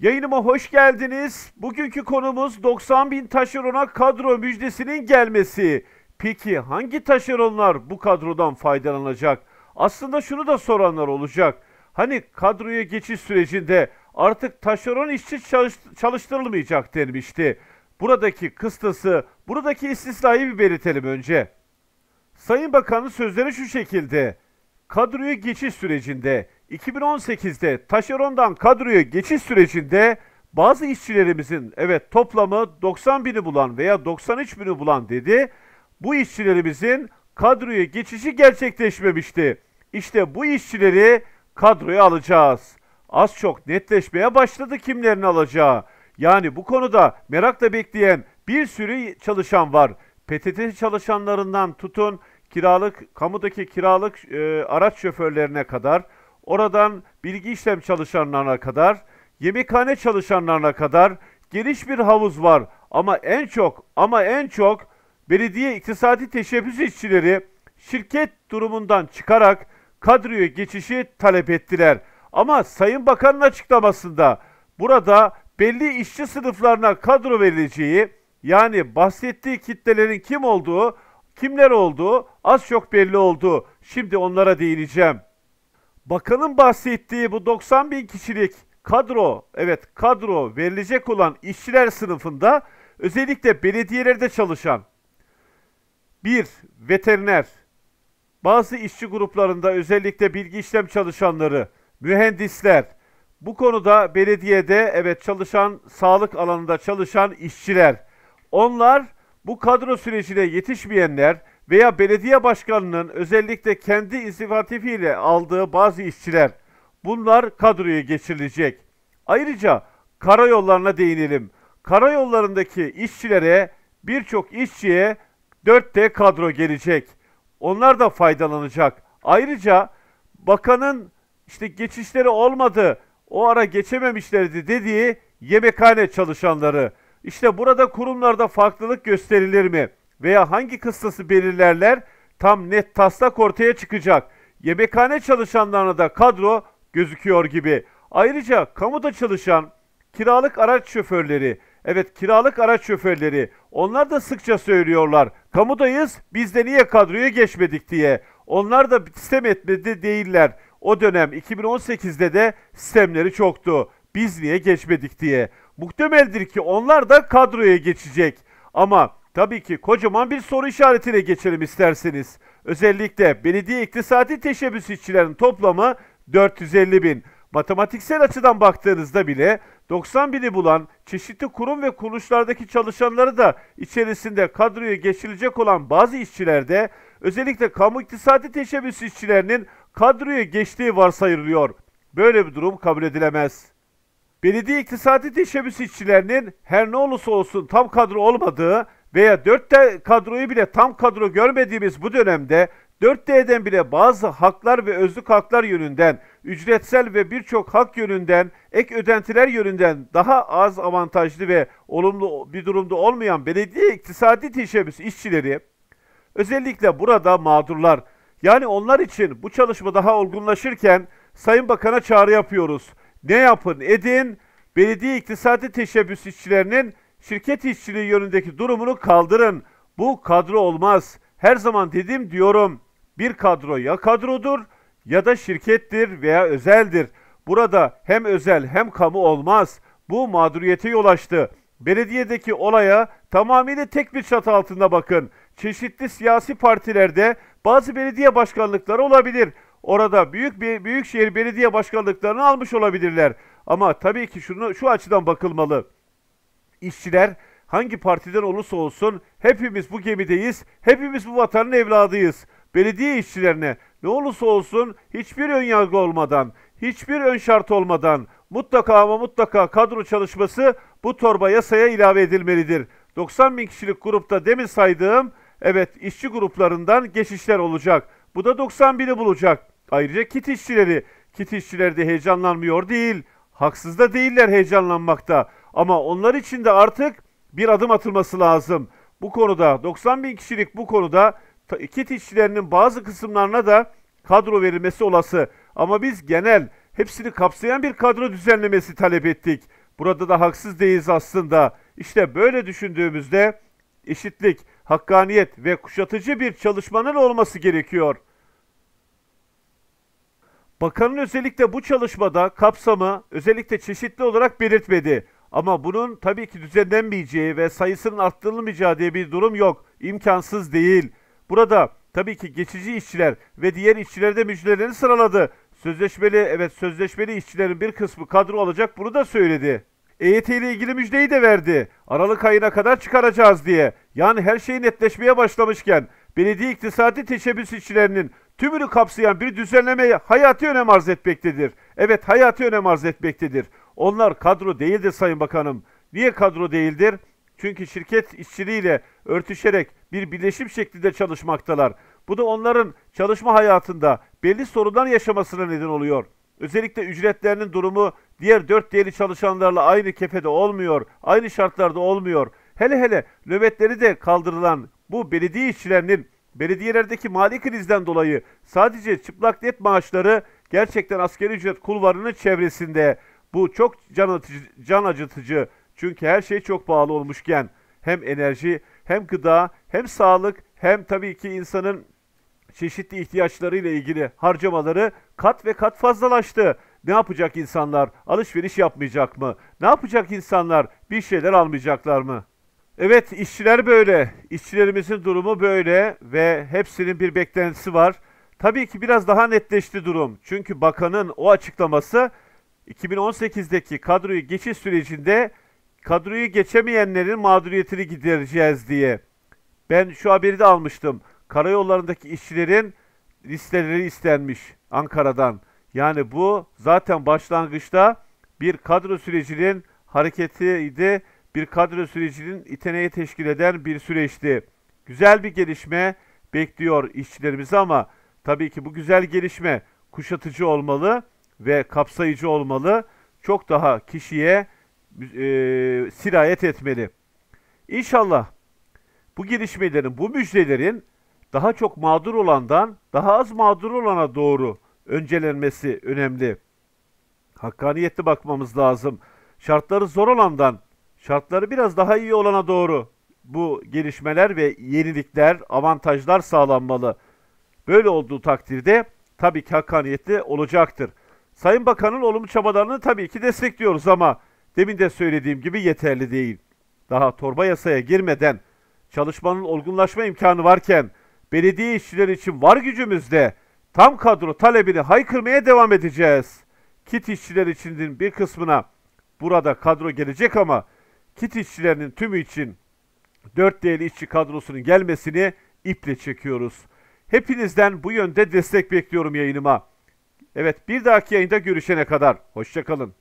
Yayınıma hoş geldiniz. Bugünkü konumuz 90 bin taşerona kadro müjdesinin gelmesi. Peki hangi taşeronlar bu kadrodan faydalanacak? Aslında şunu da soranlar olacak. Hani kadroya geçiş sürecinde artık taşeron işçi çalıştırılmayacak denmişti. Buradaki kıstası, buradaki istisnayı bir belirtelim önce. Sayın Bakan'ın sözleri şu şekilde. Kadroya geçiş sürecinde 2018'de taşerondan kadroya geçiş sürecinde bazı işçilerimizin evet toplamı 90 bini bulan veya 93 bini bulan dedi. Bu işçilerimizin kadroya geçişi gerçekleşmemişti. İşte bu işçileri kadroya alacağız. Az çok netleşmeye başladı kimlerini alacağı. Yani bu konuda merakla bekleyen bir sürü çalışan var. PTT çalışanlarından tutun kiralık, kamudaki kiralık e, araç şoförlerine kadar oradan bilgi işlem çalışanlarına kadar, yemekhane çalışanlarına kadar geniş bir havuz var. Ama en çok ama en çok belediye iktisadi teşebbüs işçileri şirket durumundan çıkarak kadroya geçişi talep ettiler. Ama Sayın Bakan'ın açıklamasında burada belli işçi sınıflarına kadro verileceği yani bahsettiği kitlelerin kim olduğu, kimler olduğu az çok belli oldu. Şimdi onlara değineceğim. Bakanın bahsettiği bu 90 bin kişilik kadro, evet kadro verilecek olan işçiler sınıfında özellikle belediyelerde çalışan bir veteriner, bazı işçi gruplarında özellikle bilgi işlem çalışanları, mühendisler, bu konuda belediyede evet çalışan, sağlık alanında çalışan işçiler, onlar bu kadro sürecine yetişmeyenler, veya belediye başkanının özellikle kendi inisiyatifiyle aldığı bazı işçiler bunlar kadroya geçirilecek. Ayrıca karayollarına değinelim. Karayollarındaki işçilere birçok işçiye 4D kadro gelecek. Onlar da faydalanacak. Ayrıca bakanın işte geçişleri olmadı, o ara geçememişlerdi dediği yemekhane çalışanları. İşte burada kurumlarda farklılık gösterilir mi? veya hangi kıstası belirlerler tam net taslak ortaya çıkacak. Yemekhane çalışanlarına da kadro gözüküyor gibi. Ayrıca kamuda çalışan kiralık araç şoförleri, evet kiralık araç şoförleri onlar da sıkça söylüyorlar. Kamudayız biz de niye kadroya geçmedik diye. Onlar da sistem etmedi değiller. O dönem 2018'de de sistemleri çoktu. Biz niye geçmedik diye. Muhtemeldir ki onlar da kadroya geçecek. Ama Tabii ki kocaman bir soru işaretiyle geçelim isterseniz. Özellikle belediye iktisadi teşebbüs işçilerin toplamı 450 bin. Matematiksel açıdan baktığınızda bile 90 bini bulan çeşitli kurum ve kuruluşlardaki çalışanları da içerisinde kadroya geçilecek olan bazı işçilerde özellikle kamu iktisadi teşebbüs işçilerinin kadroya geçtiği varsayılıyor. Böyle bir durum kabul edilemez. Belediye iktisadi teşebbüs işçilerinin her ne olursa olsun tam kadro olmadığı veya 4D kadroyu bile tam kadro görmediğimiz bu dönemde 4D'den bile bazı haklar ve özlük haklar yönünden, ücretsel ve birçok hak yönünden, ek ödentiler yönünden daha az avantajlı ve olumlu bir durumda olmayan belediye iktisadi teşebbüs işçileri, özellikle burada mağdurlar, yani onlar için bu çalışma daha olgunlaşırken Sayın Bakan'a çağrı yapıyoruz. Ne yapın edin, belediye iktisadi teşebbüs işçilerinin Şirket işçiliği yönündeki durumunu kaldırın. Bu kadro olmaz. Her zaman dedim diyorum. Bir kadro ya kadrodur ya da şirkettir veya özeldir. Burada hem özel hem kamu olmaz. Bu mağduriyete yol açtı. Belediyedeki olaya tamamıyla tek bir çatı altında bakın. Çeşitli siyasi partilerde bazı belediye başkanlıkları olabilir. Orada büyük bir büyükşehir belediye başkanlıklarını almış olabilirler. Ama tabii ki şunu şu açıdan bakılmalı işçiler hangi partiden olursa olsun hepimiz bu gemideyiz, hepimiz bu vatanın evladıyız. Belediye işçilerine ne olursa olsun hiçbir ön yargı olmadan, hiçbir ön şart olmadan mutlaka ama mutlaka kadro çalışması bu torba yasaya ilave edilmelidir. 90 bin kişilik grupta demin saydığım evet işçi gruplarından geçişler olacak. Bu da 90 bini bulacak. Ayrıca kit işçileri, kit işçileri de heyecanlanmıyor değil. Haksız da değiller heyecanlanmakta. Ama onlar için de artık bir adım atılması lazım. Bu konuda 90 bin kişilik bu konuda kit işçilerinin bazı kısımlarına da kadro verilmesi olası. Ama biz genel hepsini kapsayan bir kadro düzenlemesi talep ettik. Burada da haksız değiliz aslında. İşte böyle düşündüğümüzde eşitlik, hakkaniyet ve kuşatıcı bir çalışmanın olması gerekiyor. Bakanın özellikle bu çalışmada kapsamı özellikle çeşitli olarak belirtmedi. Ama bunun tabii ki düzenlenmeyeceği ve sayısının arttırılmayacağı diye bir durum yok. İmkansız değil. Burada tabii ki geçici işçiler ve diğer işçiler de müjdelerini sıraladı. Sözleşmeli evet sözleşmeli işçilerin bir kısmı kadro olacak bunu da söyledi. EYT ile ilgili müjdeyi de verdi. Aralık ayına kadar çıkaracağız diye. Yani her şey netleşmeye başlamışken belediye iktisadi teşebbüs işçilerinin tümünü kapsayan bir düzenleme hayati önem arz etmektedir. Evet hayati önem arz etmektedir. Onlar kadro değildir Sayın Bakanım. Niye kadro değildir? Çünkü şirket işçiliğiyle örtüşerek bir birleşim şeklinde çalışmaktalar. Bu da onların çalışma hayatında belli sorunlar yaşamasına neden oluyor. Özellikle ücretlerinin durumu diğer dört değerli çalışanlarla aynı kefede olmuyor, aynı şartlarda olmuyor. Hele hele nöbetleri de kaldırılan bu belediye işçilerinin belediyelerdeki mali krizden dolayı sadece çıplak net maaşları gerçekten askeri ücret kulvarının çevresinde bu çok can acıtıcı, can acıtıcı çünkü her şey çok pahalı olmuşken hem enerji hem gıda hem sağlık hem tabii ki insanın çeşitli ihtiyaçlarıyla ilgili harcamaları kat ve kat fazlalaştı. Ne yapacak insanlar? Alışveriş yapmayacak mı? Ne yapacak insanlar? Bir şeyler almayacaklar mı? Evet işçiler böyle. İşçilerimizin durumu böyle ve hepsinin bir beklentisi var. Tabii ki biraz daha netleşti durum. Çünkü bakanın o açıklaması 2018'deki kadroyu geçiş sürecinde kadroyu geçemeyenlerin mağduriyetini gidereceğiz diye. Ben şu haberi de almıştım. Karayollarındaki işçilerin listeleri istenmiş Ankara'dan. Yani bu zaten başlangıçta bir kadro sürecinin hareketiydi. Bir kadro sürecinin iteneği teşkil eden bir süreçti. Güzel bir gelişme bekliyor işçilerimiz ama tabii ki bu güzel gelişme kuşatıcı olmalı ve kapsayıcı olmalı. Çok daha kişiye e, sirayet etmeli. İnşallah bu gelişmelerin, bu müjdelerin daha çok mağdur olandan daha az mağdur olana doğru öncelenmesi önemli. Hakkaniyetli bakmamız lazım. Şartları zor olandan şartları biraz daha iyi olana doğru bu gelişmeler ve yenilikler, avantajlar sağlanmalı. Böyle olduğu takdirde tabii ki hakkaniyetli olacaktır. Sayın Bakan'ın olumlu çabalarını tabii ki destekliyoruz ama demin de söylediğim gibi yeterli değil. Daha torba yasaya girmeden çalışmanın olgunlaşma imkanı varken belediye işçileri için var gücümüzle tam kadro talebini haykırmaya devam edeceğiz. Kit işçiler içinin bir kısmına burada kadro gelecek ama kit işçilerinin tümü için dört değerli işçi kadrosunun gelmesini iple çekiyoruz. Hepinizden bu yönde destek bekliyorum yayınıma. Evet bir dahaki yayında görüşene kadar hoşçakalın.